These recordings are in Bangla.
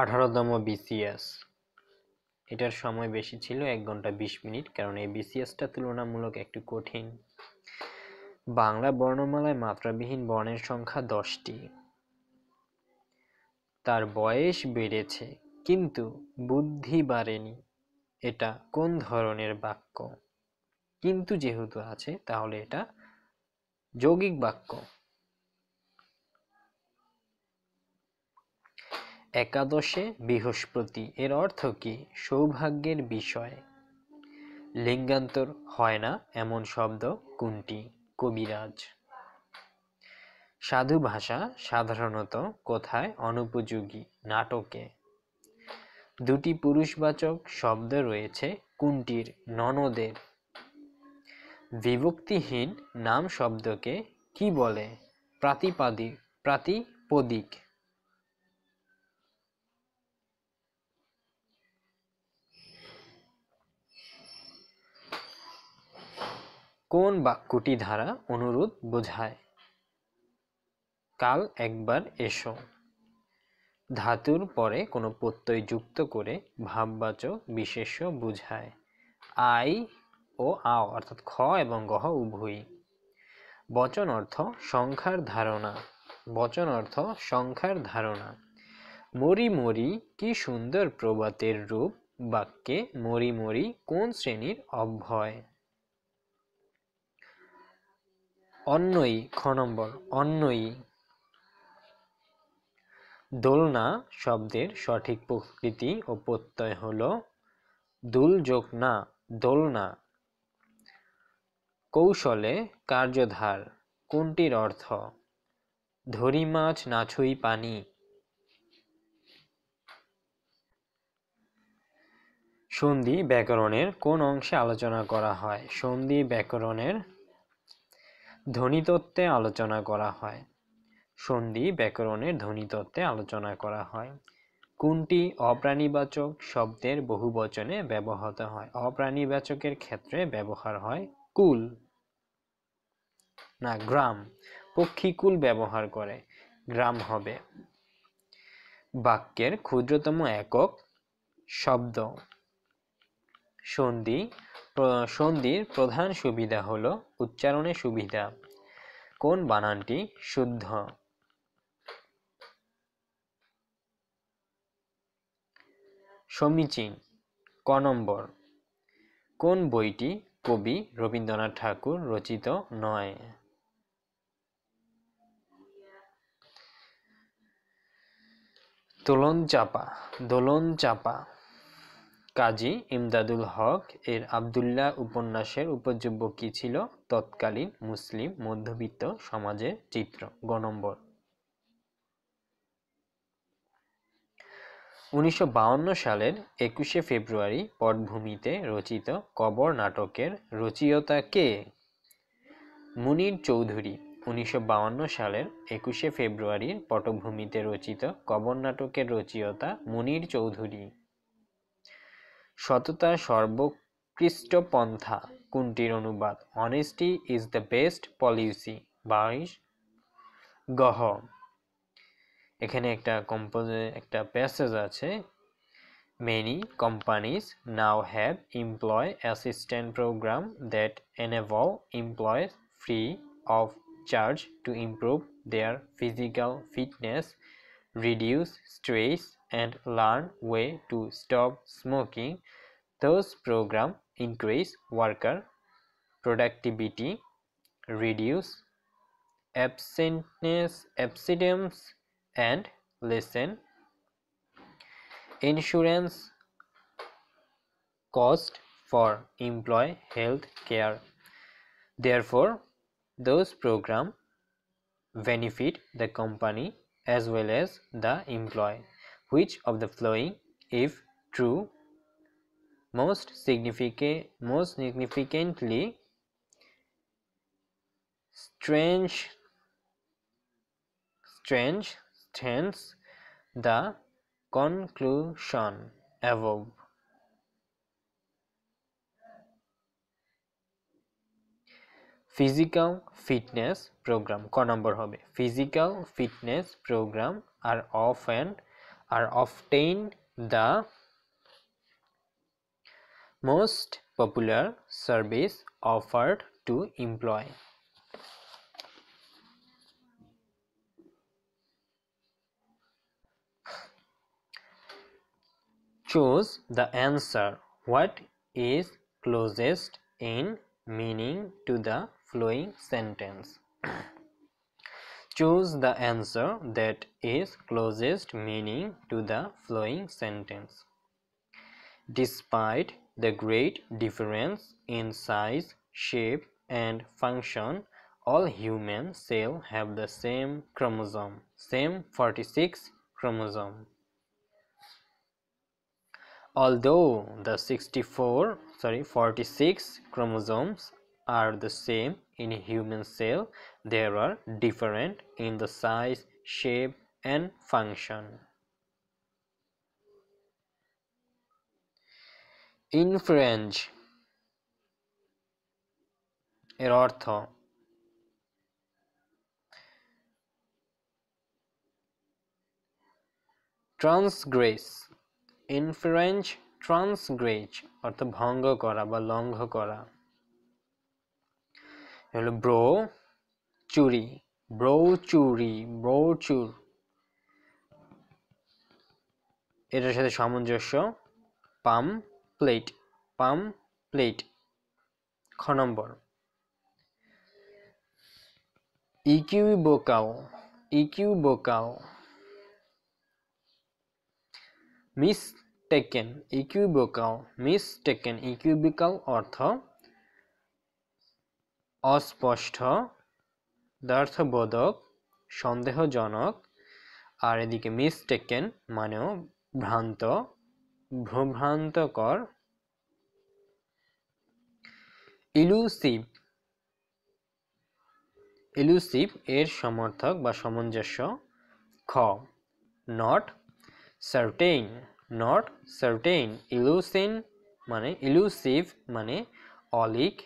আঠারোতম বিসিএস এটার সময় বেশি ছিল এক ঘন্টা বিশ মিনিট কারণ এই বিসিএসটা তুলনামূলক একটু কঠিন বাংলা বর্ণমালায় মাত্রাবিহীন বর্ণের সংখ্যা দশটি তার বয়স বেড়েছে কিন্তু বুদ্ধি বাড়েনি এটা কোন ধরনের বাক্য কিন্তু যেহেতু আছে তাহলে এটা যৌগিক বাক্য একাদশে বৃহস্পতি এর অর্থ কি সৌভাগ্যের বিষয় লিঙ্গান্তর হয় না এমন শব্দ কোনটি কবিরাজ সাধু ভাষা সাধারণত কোথায় অনুপযোগী নাটকে দুটি পুরুষবাচক শব্দ রয়েছে কুন্টির ননদের বিভক্তিহীন নাম শব্দকে কি বলে প্রাতিপাদিক প্রাতিপদিক কোন বাক্যটি দ্বারা অনুরোধ বোঝায় কাল একবার এসো ধাতুর পরে কোনো প্রত্যয় যুক্ত করে ভাববাচক বিশেষ বোঝায় আই ও আও অর্থাৎ খ এবং গহ উভয়ই বচন অর্থ সংখ্যার ধারণা বচন অর্থ সংখ্যার ধারণা মরি মরি কি সুন্দর প্রবাতের রূপ বাক্যে মরি মরি কোন শ্রেণীর অভ্যয় অন্যই খ নম্বর অন্যই দোলনা শব্দের সঠিক প্রকৃতি ও প্রত্যয় হল দুল যোগ না দোলনা কৌশলে কার্যধার কোনটির অর্থ ধরি মাছ নাছুই পানি সন্ধি ব্যাকরণের কোন অংশে আলোচনা করা হয় সন্ধি ব্যাকরণের ধ্বনিতত্ত্বে আলোচনা করা হয় সন্ধি ব্যাকরণের ধ্বনিতত্ত্বে আলোচনা করা হয় কোনটি অপ্রাণীবাচক শব্দের বহুবচনে ব্যবহৃত হয় অপ্রাণীবাচকের ক্ষেত্রে ব্যবহার হয় কুল না গ্রাম পক্ষীকুল ব্যবহার করে গ্রাম হবে বাক্যের ক্ষুদ্রতম একক শব্দ সন্ধি সন্ধির প্রধান সুবিধা হল উচ্চারণের সুবিধা কোন বানানটি শুদ্ধ সমীচীন ক নম্বর কোন বইটি কবি রবীন্দ্রনাথ ঠাকুর রচিত নয় দোলন চাপা দোলন চাপা কাজী ইমদাদুল হক এর আবদুল্লাহ উপন্যাসের উপযোগ্য কী ছিল তৎকালীন মুসলিম মধ্যবিত্ত সমাজের চিত্র গণম্বর উনিশশো সালের একুশে ফেব্রুয়ারি পটভূমিতে রচিত কবর নাটকের রচিয়তা কে মুনির চৌধুরী উনিশশো সালের একুশে ফেব্রুয়ারির পটভূমিতে রচিত কবর নাটকের রচিয়তা মুনির চৌধুরী সততা সর্বোৎকৃষ্ট পন্থা কোনটির অনুবাদ honesty is the best policy বাইশ গহ এখানে একটা কম্পোজে একটা প্যাসেজ আছে many companies now have employ assistant program that enable employees free of charge to improve their physical fitness reduce stress and learn way to stop smoking those program increase worker productivity reduce absentness abstinence and lessen insurance cost for employee health care therefore those program benefit the company as well as the employee which of the following if true most significant most significantly strange strange stands the conclusion above physical fitness program ক নম্বর হবে physical fitness program are often are often the most popular service offered to employ. Choose the answer what is closest in meaning to the flowing sentence. Choose the answer that is closest meaning to the flowing sentence. Despite the great difference in size, shape, and function, all human cells have the same chromosome, same 46 chromosome. Although the 64, sorry, 46 chromosomes are the same in human cell there are different in the size shape and function infringe এর অর্থ ট্রান্সগ্রেস ইনফ্লুয়েঞ্জ ট্রান্সগ্রেজ অর্থ ভঙ্গ করা বা লঙ্ঘ করা হলো ব্রো চুরি ব্রো চুরি ব্রো চুর এটার সাথে সামঞ্জস্য পাম প্লেট পাম প্লেট খ নম্বর EQ বোকাও EQ বোকাও miss taken EQ বোকাও miss taken বিকাও অর্থ অস্পষ্ট দার্থবোধক সন্দেহজনক আর এদিকে মিসটেকেন মানেও ভ্রান্ত ভ্রভ্রান্তকর ইলুসিভ ইলুসিভ এর সমর্থক বা সামঞ্জস্য খ নট সার্টেইন নট সার্টেইন ইলুসিন মানে ইলুসিভ মানে অলিক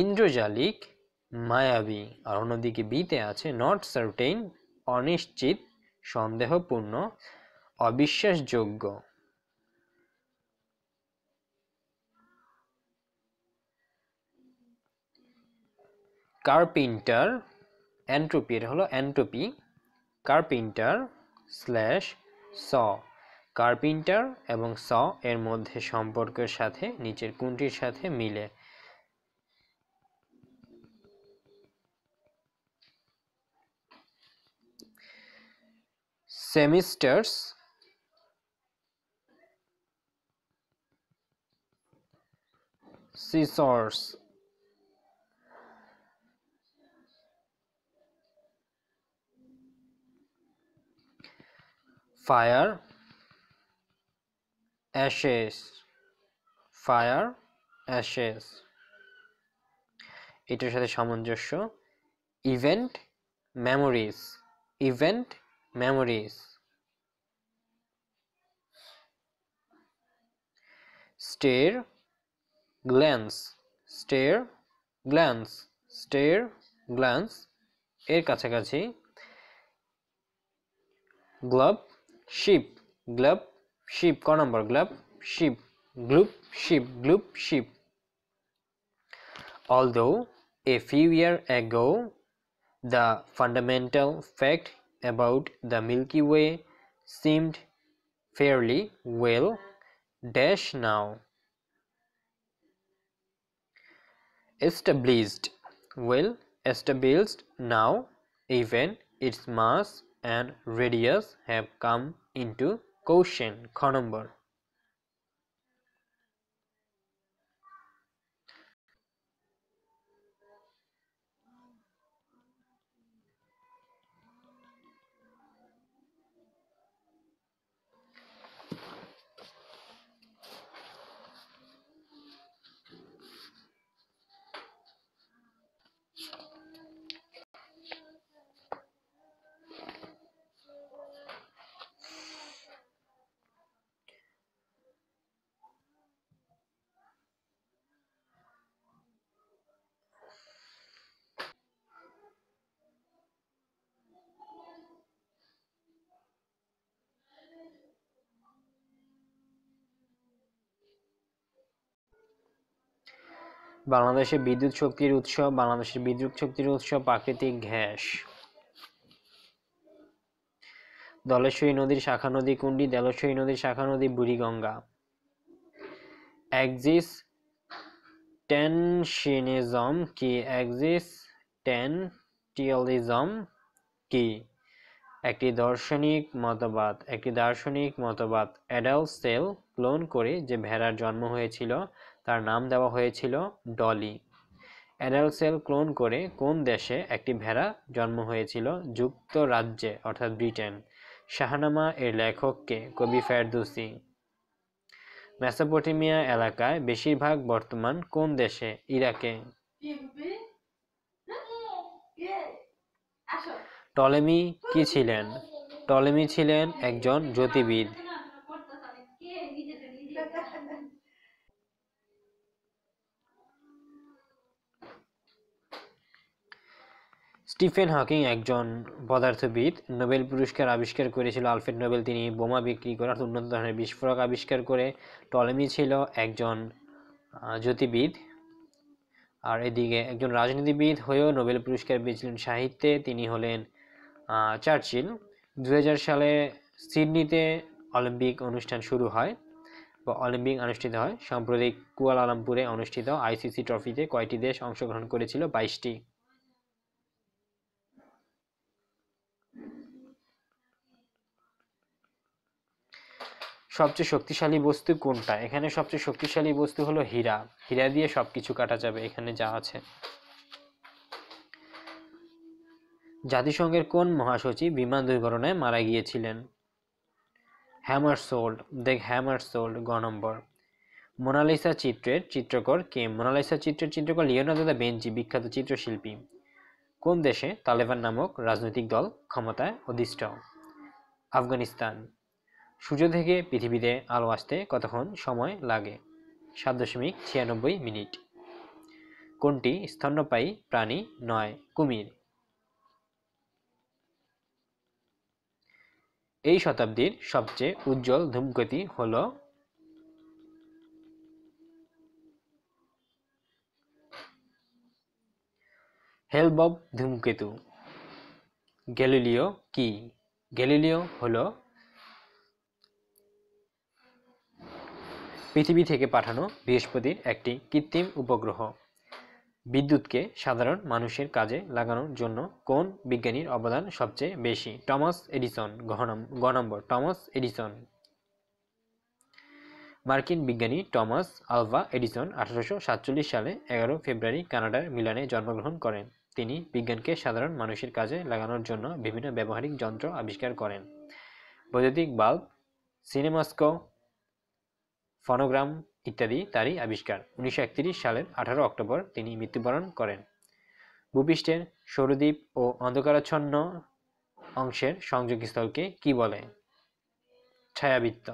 ইন্দ্রজালিক মায়াবী আর অন্যদিকে বিতে আছে নট সার্টেন অনিশ্চিত সন্দেহপূর্ণ অবিশ্বাসযোগ্য কার্পিন্টার অ্যান্ট্রোপি এটা হলো অ্যান্ট্রোপি কার্পিন্টার স্ল্যাশ স কার্পিন্টার এবং স এর মধ্যে সম্পর্কের সাথে নিচের কোনটির সাথে মিলে semesters scissors fire ashes fire ashes এটার সাথে সামঞ্জস্য event memories event memories stare glance stare glance stare glance এর কাছাকাছি গ্লব শিপ গ্লব শিপ ক নম্বর গ্লব শিপ গ্লুপ শিপ গ্লুপ ship although a few year ago the fundamental fact about the Milky Way seemed fairly well dash now established well established now even its mass and radius have come into question. Number. বাংলাদেশে বিদ্যুৎ শক্তির উৎস বাংলাদেশের বিদ্যুৎ শক্তির উৎস প্রাকৃতিক গ্যাস দলেশ্বরী নদীর শাখা নদী কুণ্ডি দলেশ্বরী নদীর শাখা নদী বুড়িগঙ্গা এক্সিস টেনশিনিজম কি অ্যাক্সিস টেনটিয়ালিজম কি একটি দার্শনিক মতবাদ একটি দার্শনিক মতবাদ অ্যাডাল সেল ক্লোন করে যে ভেড়ার জন্ম হয়েছিল তার নাম দেওয়া হয়েছিল ডলি অ্যাডাল সেল ক্লোন করে কোন দেশে একটি ভেড়া জন্ম হয়েছিল যুক্তরাজ্যে অর্থাৎ ব্রিটেন শাহনামা এর লেখককে কবি ফেরদুসি মেসোপটেমিয়া এলাকায় বেশিরভাগ বর্তমান কোন দেশে ইরাকে টলেমি কি ছিলেন টলেমি ছিলেন একজন জ্যোতিবিদ স্টিফেন হকিং একজন পদার্থবিদ নোবেল পুরস্কার আবিষ্কার করেছিল আলফ্রেড নোবেল তিনি বোমা বিক্রি করার উন্নত ধরনের বিস্ফোরক আবিষ্কার করে টলেমি ছিল একজন জ্যোতিবিদ আর এদিকে একজন রাজনীতিবিদ হয়েও নোবেল পুরস্কার পেয়েছিলেন সাহিত্যে তিনি হলেন চার্চিল দু সালে সিডনিতে অলিম্পিক অনুষ্ঠান শুরু হয় বা অলিম্পিক অনুষ্ঠিত হয় সাম্প্রতিক কুয়ালালামপুরে অনুষ্ঠিত আইসিসি ট্রফিতে কয়টি দেশ অংশগ্রহণ করেছিল বাইশটি সবচেয়ে শক্তিশালী বস্তু কোনটা এখানে সবচেয়ে শক্তিশালী বস্তু হলো হীরা হীরা দিয়ে সব কিছু কাটা যাবে এখানে যা আছে জাতিসংঘের কোন মহাসচিব বিমান দুর্ঘটনায় মারা গিয়েছিলেন হ্যামার সোল্ড দেখ হ্যামার সোল্ড গ নম্বর মোনালিসা চিত্রের চিত্রকর কে মোনালিসা চিত্রের চিত্রকর লিওনার্দো দা বেঞ্চি বিখ্যাত চিত্রশিল্পী কোন দেশে তালেবান নামক রাজনৈতিক দল ক্ষমতায় অধিষ্ঠ আফগানিস্তান সূর্য থেকে পৃথিবীতে আলো আসতে কতক্ষণ সময় লাগে সাত দশমিক ছিয়ানব্বই মিনিট কোনটি স্তন্যপায়ী প্রাণী নয় কুমির এই শতাব্দীর সবচেয়ে উজ্জ্বল ধূমকেতি হল হেলবব ধূমকেতু গ্যালিলিও কি গ্যালিলিও হলো পৃথিবী থেকে পাঠানো বৃহস্পতির একটি কৃত্রিম উপগ্রহ বিদ্যুৎকে সাধারণ মানুষের কাজে লাগানোর জন্য কোন বিজ্ঞানীর অবদান সবচেয়ে বেশি টমাস এডিসন গ নম্বর টমাস এডিসন মার্কিন বিজ্ঞানী টমাস আলভা এডিসন আঠারোশো সালে এগারো ফেব্রুয়ারি কানাডার মিলানে জন্মগ্রহণ করেন তিনি বিজ্ঞানকে সাধারণ মানুষের কাজে লাগানোর জন্য বিভিন্ন ব্যবহারিক যন্ত্র আবিষ্কার করেন বৈদ্যুতিক বাল্ব সিনেমাস্কো ফনোগ্রাম ইত্যাদি তারই আবিষ্কার উনিশশো সালের আঠারো অক্টোবর তিনি মৃত্যুবরণ করেন ভূপৃষ্ঠের সৌরদ্বীপ ও অন্ধকারাচ্ছন্ন অংশের সংযোগস্থলকে কি বলে ছায়াবৃত্ত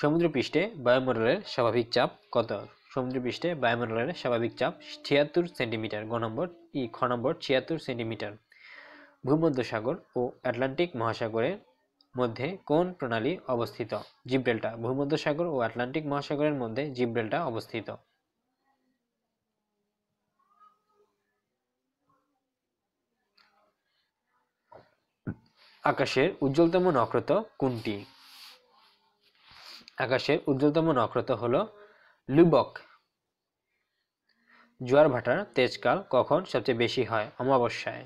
সমুদ্রপৃষ্ঠে বায়ুমণ্ডলের স্বাভাবিক চাপ কত সমুদ্রপৃষ্ঠে বায়ুমণ্ডলের স্বাভাবিক চাপ ছিয়াত্তর সেন্টিমিটার গ নম্বর ই খ নম্বর ছিয়াত্তর সেন্টিমিটার ভূমধ্যসাগর ও আটলান্টিক মহাসাগরের মধ্যে কোন প্রণালী অবস্থিত ভূমধ্য ভূমধ্যসাগর ও আটলান্টিক মহাসাগরের মধ্যে জিব্রেল্টা অবস্থিত আকাশের উজ্জ্বলতম নক্রত কোনটি আকাশের উজ্জ্বলতম নক্রত হল লুবক জোয়ার ভাটার তেজকাল কখন সবচেয়ে বেশি হয় অমাবস্যায়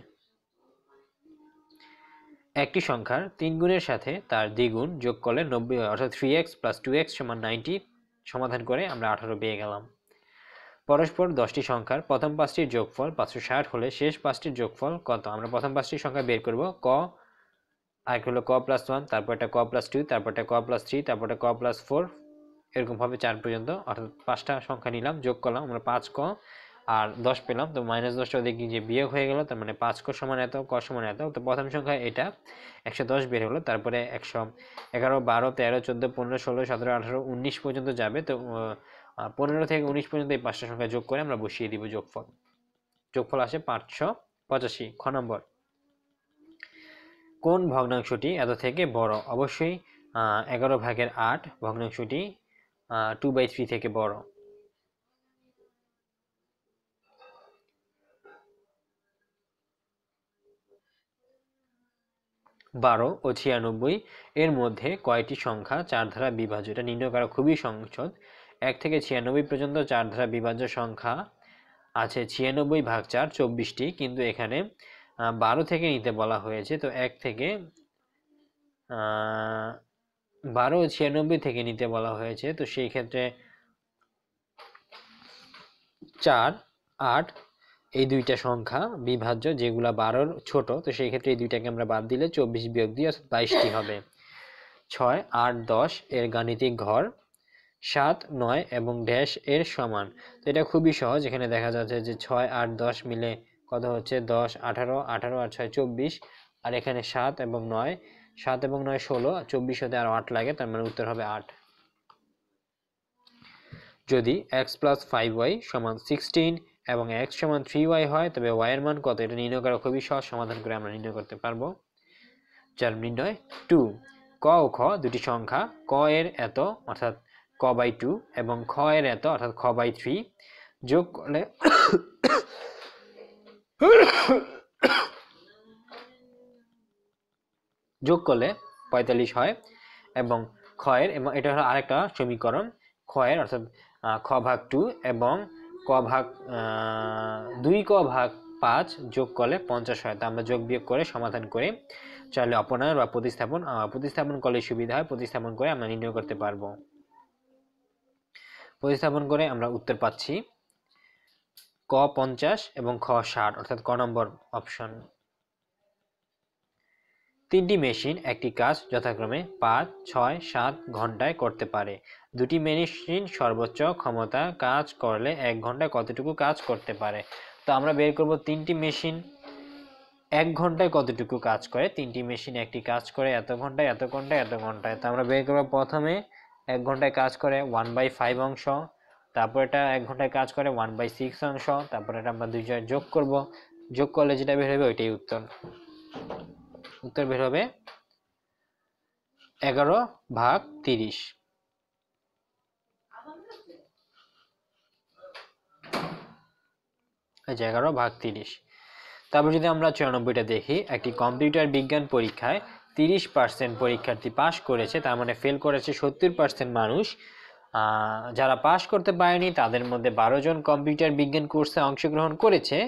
একটি সংখ্যার তিন গুণের সাথে তার দ্বিগুণ যোগ করলে নব্বই অর্থাৎ three x plus two x সমান নাইনটি সমাধান করে আমরা আঠারো পেয়ে গেলাম পরস্পর দশটি সংখ্যার প্রথম পাঁচটির যোগফল পাঁচশো ষাট হলে শেষ পাঁচটির যোগফল কত আমরা প্রথম পাঁচটির সংখ্যা বের করব ক আরেক হলো ক প্লাস ওয়ান তারপর একটা ক প্লাস টু তারপর একটা ক প্লাস থ্রি একটা ক প্লাস ফোর এরকমভাবে চার পর্যন্ত অর্থাৎ পাঁচটা সংখ্যা নিলাম যোগ করলাম আমরা পাঁচ ক আর দশ পেলাম তো মাইনাস দশটা দেখি যে বিয়োগ হয়ে গেল তার মানে পাঁচ ক সমান এত ক সমান এত তো প্রথম সংখ্যা এটা একশো দশ বের হলো তারপরে একশো এগারো বারো তেরো চোদ্দো পনেরো ষোলো সতেরো আঠারো উনিশ পর্যন্ত যাবে তো পনেরো থেকে উনিশ পর্যন্ত এই পাঁচটা সংখ্যা যোগ করে আমরা বসিয়ে দিব যোগফল যোগফল আসে পাঁচশো পঁচাশি খ নম্বর কোন ভগ্নাংশটি এত থেকে বড় অবশ্যই এগারো ভাগের আট ভগ্নাংশটি টু বাই থ্রি থেকে বড় বারো ও ছিয়ানব্বই এর মধ্যে কয়টি সংখ্যা চার ধারা বিভাজ্য এটা নির্ণয় করা খুবই সংসদ এক থেকে ছিয়ানব্বই পর্যন্ত চার ধারা বিভাজ্য সংখ্যা আছে ছিয়ানব্বই ভাগ চার চব্বিশটি কিন্তু এখানে বারো থেকে নিতে বলা হয়েছে তো এক থেকে বারো ও ছিয়ানব্বই থেকে নিতে বলা হয়েছে তো সেই ক্ষেত্রে চার আট এই দুইটা সংখ্যা বিভাজ্য যেগুলো বারোর ছোট তো সেই ক্ষেত্রে এই দুইটাকে আমরা বাদ দিলে চব্বিশ বিয়োগ দিয়ে অর্থাৎ বাইশটি হবে ছয় আট দশ এর গাণিতিক ঘর সাত নয় এবং ড্যাশ এর সমান তো এটা খুবই সহজ এখানে দেখা যাচ্ছে যে ছয় আট দশ মিলে কত হচ্ছে দশ আঠারো আঠারো আর ছয় চব্বিশ আর এখানে সাত এবং নয় সাত এবং নয় ষোলো চব্বিশ হতে আরও আট লাগে তার মানে উত্তর হবে আট যদি এক্স প্লাস ফাইভ ওয়াই সমান সিক্সটিন এবং এক্স সমান থ্রি ওয়াই হয় তবে ওয়াইয়ের মান কত এটা নির্ণয় করা খুবই সহজ সমাধান করে আমরা নির্ণয় করতে পারবো যার নির্ণয় টু ক ও খ দুটি সংখ্যা ক এর এত অর্থাৎ ক বাই টু এবং খ এর এত অর্থাৎ খ বাই থ্রি যোগ করলে যোগ করলে পঁয়তাল্লিশ হয় এবং ক্ষয়ের এবং এটা হলো আরেকটা সমীকরণ ক্ষয়ের অর্থাৎ খ ভাগ টু এবং ক ভাগ দুই ক ভাগ পাঁচ যোগ করলে পঞ্চাশ হয় তা আমরা যোগ বিয়োগ করে সমাধান করে চাইলে অপনয়ন বা প্রতিস্থাপন প্রতিস্থাপন করলে সুবিধা হয় প্রতিস্থাপন করে আমরা নির্ণয় করতে পারবো প্রতিস্থাপন করে আমরা উত্তর পাচ্ছি ক পঞ্চাশ এবং খ ষাট অর্থাৎ ক নম্বর অপশন তিনটি মেশিন একটি কাজ যথাক্রমে পাঁচ ছয় সাত ঘন্টায় করতে পারে দুটি মেশিন সর্বোচ্চ ক্ষমতা কাজ করলে এক ঘন্টায় কতটুকু কাজ করতে পারে তো আমরা বের করব তিনটি মেশিন এক ঘন্টায় কতটুকু কাজ করে তিনটি মেশিন একটি কাজ করে এত ঘন্টায় এত ঘন্টায় এত ঘন্টায় তো আমরা বের করবো প্রথমে এক ঘন্টায় কাজ করে ওয়ান বাই ফাইভ অংশ তারপর এটা এক ঘন্টায় কাজ করে ওয়ান বাই সিক্স অংশ তারপর এটা আমরা দুজনে যোগ করব যোগ করলে যেটা বের হবে ওইটাই উত্তর উত্তর বের হবে এগারো ভাগ তিরিশ আচ্ছা এগারো ভাগ তিরিশ তারপর যদি আমরা চুরানব্বইটা দেখি একটি কম্পিউটার বিজ্ঞান পরীক্ষায় তিরিশ পার্সেন্ট পরীক্ষার্থী পাশ করেছে তার মানে ফেল করেছে সত্তর পার্সেন্ট মানুষ যারা পাশ করতে পারেনি তাদের মধ্যে বারো জন কম্পিউটার বিজ্ঞান কোর্সে অংশগ্রহণ করেছে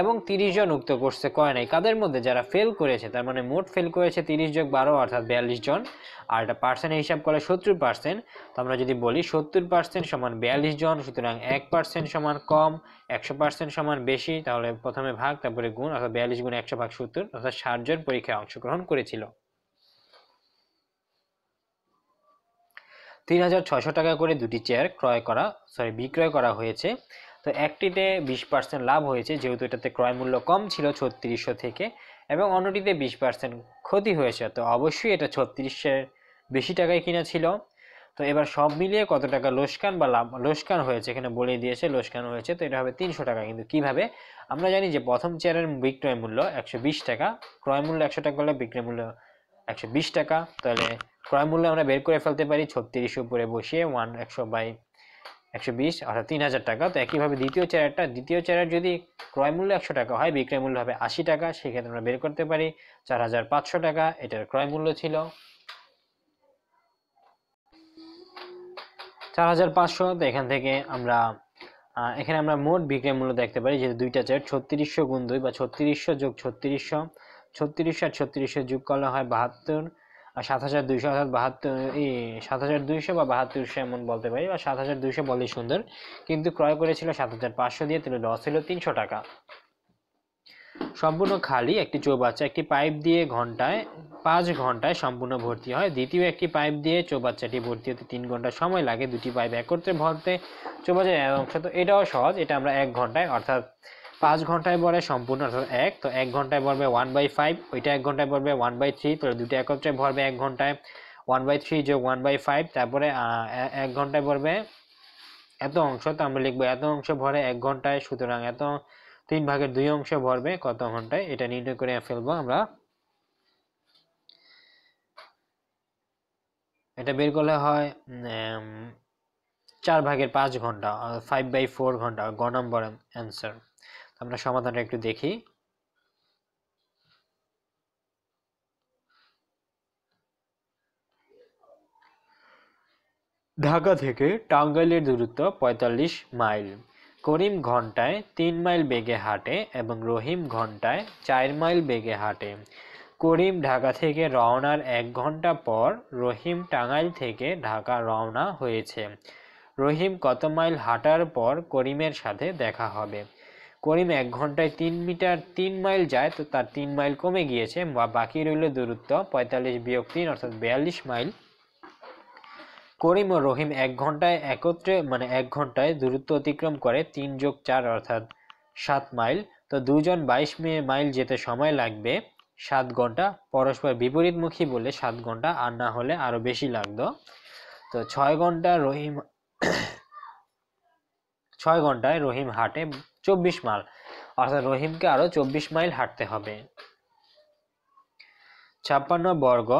এবং তিরিশ জন উক্ত কোর্সে করে নাই কাদের মধ্যে যারা ফেল করেছে তার মানে মোট ফেল করেছে তিরিশ যোগ বারো অর্থাৎ বিয়াল্লিশ জন আর এটা পার্সেন্ট হিসাব করে সত্তর পার্সেন্ট তো আমরা যদি বলি সত্তর পার্সেন্ট সমান বিয়াল্লিশ জন সুতরাং এক পার্সেন্ট সমান কম একশো পার্সেন্ট সমান বেশি তাহলে প্রথমে ভাগ তারপরে গুণ অর্থাৎ বিয়াল্লিশ গুণ একশো ভাগ সত্তর অর্থাৎ ষাটজন পরীক্ষায় অংশগ্রহণ করেছিল তিন হাজার ছশো টাকা করে দুটি চেয়ার ক্রয় করা সরি বিক্রয় করা হয়েছে তো একটিতে বিশ পার্সেন্ট লাভ হয়েছে যেহেতু এটাতে ক্রয়মূল্য কম ছিল ছত্রিশশো থেকে এবং অন্যটিতে বিশ পার্সেন্ট ক্ষতি হয়েছে তো অবশ্যই এটা ছত্রিশের বেশি টাকায় কিনা ছিল তো এবার সব মিলিয়ে কত টাকা লোসকান বা লাভ লোসকান হয়েছে এখানে বলে দিয়েছে লোসকান হয়েছে তো এটা হবে তিনশো টাকা কিন্তু কিভাবে আমরা জানি যে প্রথম চেয়ারের বিক্রয় মূল্য একশো টাকা ক্রয়মূল্য একশো টাকা হলে বিক্রয় মূল্য একশো টাকা তাহলে ক্রয়মূল্য আমরা বের করে ফেলতে পারি ছত্রিশ উপরে বসিয়ে ওয়ান একশো বাই একশো বিশ অর্থাৎ তিন হাজার টাকা তো একইভাবে দ্বিতীয় চেয়ারটা দ্বিতীয় চেয়ারের যদি ক্রয় মূল্য একশো টাকা হয় বিক্রয় মূল্য হবে আশি টাকা সেক্ষেত্রে আমরা বের করতে পারি চার হাজার পাঁচশো টাকা এটার ক্রয় মূল্য ছিল চার হাজার পাঁচশো তো এখান থেকে আমরা এখানে আমরা মোট বিক্রয় মূল্য দেখতে পারি যেহেতু দুইটা চেয়ার ছত্রিশশো গুণ দুই বা ছত্রিশশো যোগ ছত্রিশশো ছত্রিশশো আর ছত্রিশশো যোগ করা হয় বাহাত্তর আর সাত হাজার দুইশো অর্থাৎ বাহাত্তর এই সাত হাজার দুইশো বা বাহাত্তরশো এমন বলতে পারি বা সাত হাজার দুইশো বললেই সুন্দর কিন্তু ক্রয় করেছিল সাত হাজার পাঁচশো দিয়ে তিনি লস হলো তিনশো টাকা সম্পূর্ণ খালি একটি চৌবাচ্চা একটি পাইপ দিয়ে ঘন্টায় পাঁচ ঘন্টায় সম্পূর্ণ ভর্তি হয় দ্বিতীয় একটি পাইপ দিয়ে চৌবাচ্চাটি ভর্তি হতে তিন ঘন্টা সময় লাগে দুটি পাইপ একত্রে ভরতে চৌবাচ্চার অংশ তো এটাও সহজ এটা আমরা এক ঘন্টায় অর্থাৎ পাঁচ ঘন্টায় পড়ে সম্পূর্ণ অর্থাৎ এক তো এক ঘন্টায় ভরবে ওয়ান বাই ফাইভ ওইটা এক ঘন্টায় পড়বে ওয়ান বাই থ্রি তো দুটো একত্রে ভরবে এক ঘন্টায় ওয়ান বাই থ্রি যোগ ওয়ান বাই ফাইভ তারপরে এক ঘন্টায় পড়বে এত অংশ তো আমরা লিখবো এত অংশ ভরে এক ঘন্টায় সুতরাং এত তিন ভাগের দুই অংশ ভরবে কত ঘন্টায় এটা নির্ণয় করে ফেলবো আমরা এটা বের করলে হয় চার ভাগের পাঁচ ঘন্টা ফাইভ বাই ফোর ঘন্টা গ নম্বর অ্যান্সার আমরা সমাধানটা একটু দেখি ঢাকা থেকে টাঙ্গাইলের দূরত্ব ৪৫ মাইল করিম ঘন্টায় তিন মাইল বেগে হাঁটে এবং রহিম ঘন্টায় চার মাইল বেগে হাঁটে করিম ঢাকা থেকে রওনার এক ঘন্টা পর রহিম টাঙ্গাইল থেকে ঢাকা রওনা হয়েছে রহিম কত মাইল হাঁটার পর করিমের সাথে দেখা হবে করিম এক ঘন্টায় তিন মিটার তিন মাইল যায় তো তার তিন মাইল কমে গিয়েছে বা বাকি রইল দূরত্ব পঁয়তাল্লিশ বিয়োগ তিন অর্থাৎ বিয়াল্লিশ মাইল করিম ও রহিম এক ঘন্টায় একত্রে মানে এক ঘন্টায় দূরত্ব অতিক্রম করে তিন যোগ চার অর্থাৎ সাত মাইল তো দুজন বাইশ মাইল যেতে সময় লাগবে সাত ঘন্টা পরস্পর বিপরীতমুখী বলে সাত ঘন্টা আর না হলে আরও বেশি লাগতো তো ছয় ঘন্টা রহিম ছয় ঘন্টায় রহিম হাটে চব্বিশ মাইল অর্থাৎ রহিমকে আরও চব্বিশ মাইল হাঁটতে হবে ছাপ্পান্ন বর্গ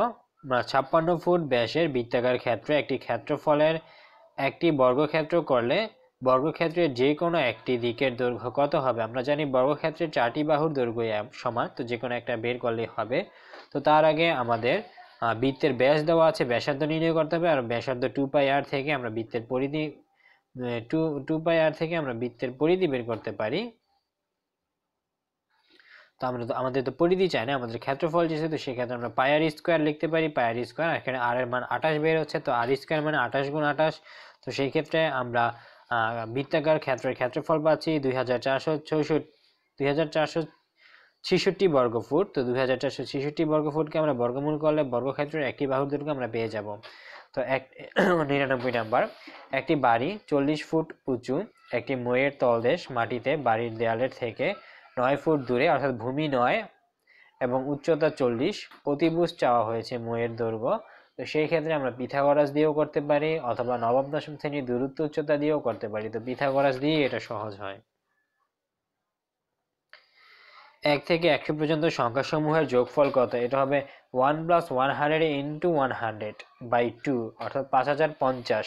ছাপ্পান্ন ফুট ব্যাসের বৃত্তাকার ক্ষেত্র একটি ক্ষেত্রফলের একটি বর্গক্ষেত্র করলে বর্গক্ষেত্রের যে কোনো একটি দিকের দৈর্ঘ্য কত হবে আমরা জানি বর্গক্ষেত্রের চারটি বাহুর দৈর্ঘ্য সমান তো যে কোনো একটা বের করলেই হবে তো তার আগে আমাদের বৃত্তের ব্যাস দেওয়া আছে ব্যাসার্ধ নির্ণয় করতে হবে আর ব্যাসার্ধ টু পাই আর থেকে আমরা বৃত্তের পরিধি টু টু পাই আর থেকে আমরা বৃত্তের পরিধি বের করতে পারি তো আমরা তো আমাদের তো পরিধি চাই না আমাদের ক্ষেত্রফল যে তো সেক্ষেত্রে আমরা পায়ার স্কোয়ার লিখতে পারি পায়ার স্কোয়ার এখানে আর এর মান আঠাশ বের হচ্ছে তো আর স্কোয়ার মানে আঠাশ গুণ আঠাশ তো সেই ক্ষেত্রে আমরা বৃত্তাকার ক্ষেত্রের ক্ষেত্রফল পাচ্ছি দুই হাজার চারশো চৌষট্টি দুই হাজার বর্গফুট তো দুই হাজার চারশো ছিষট্টি বর্গফুটকে আমরা বর্গমূল করলে বর্গক্ষেত্রের একই বাহুর দৈর্ঘ্য আমরা পেয়ে যাব তো এক নিরানব্বই নাম্বার একটি বাড়ি চল্লিশ ফুট উঁচু একটি মইয়ের তলদেশ মাটিতে বাড়ির দেয়ালের থেকে নয় ফুট দূরে অর্থাৎ ভূমি নয় এবং উচ্চতা চল্লিশ প্রতিভুজ চাওয়া হয়েছে ময়ের দৈর্ঘ্য তো সেই ক্ষেত্রে আমরা পিথাগোরাস দিয়েও করতে পারি অথবা নবম দশম শ্রেণীর দূরত্ব উচ্চতা দিয়েও করতে পারি তো পিথাগোরাস দিয়ে এটা সহজ হয় এক থেকে একশো পর্যন্ত সংখ্যাসমূহের যোগফল কত এটা হবে one plus one hundred into one hundred by two অর্থাৎ পাঁচ হাজার পঞ্চাশ